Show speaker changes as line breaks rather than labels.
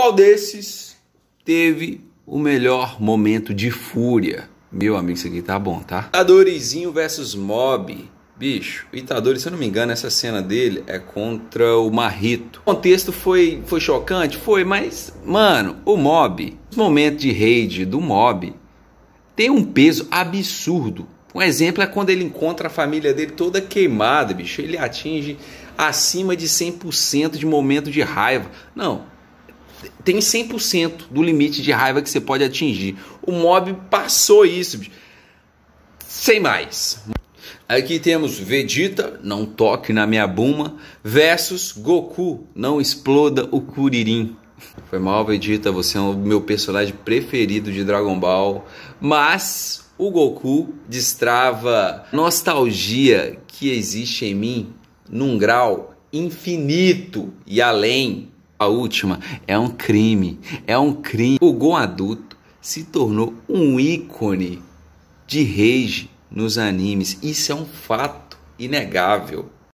Qual desses teve o melhor momento de fúria? Meu amigo, isso aqui tá bom, tá? Itadorizinho versus Mob. Bicho, Itadori, se eu não me engano, essa cena dele é contra o Marrito. O contexto foi, foi chocante? Foi, mas, mano, o Mob, os momentos de raid do Mob tem um peso absurdo. Um exemplo é quando ele encontra a família dele toda queimada, bicho. Ele atinge acima de 100% de momento de raiva. Não, tem 100% do limite de raiva que você pode atingir. O mob passou isso. Sem mais. Aqui temos Vegeta, não toque na minha buma, versus Goku, não exploda o Kuririn. Foi mal, Vegeta, você é o meu personagem preferido de Dragon Ball, mas o Goku destrava nostalgia que existe em mim num grau infinito e além a última é um crime, é um crime. O Gon adulto se tornou um ícone de rage nos animes. Isso é um fato inegável.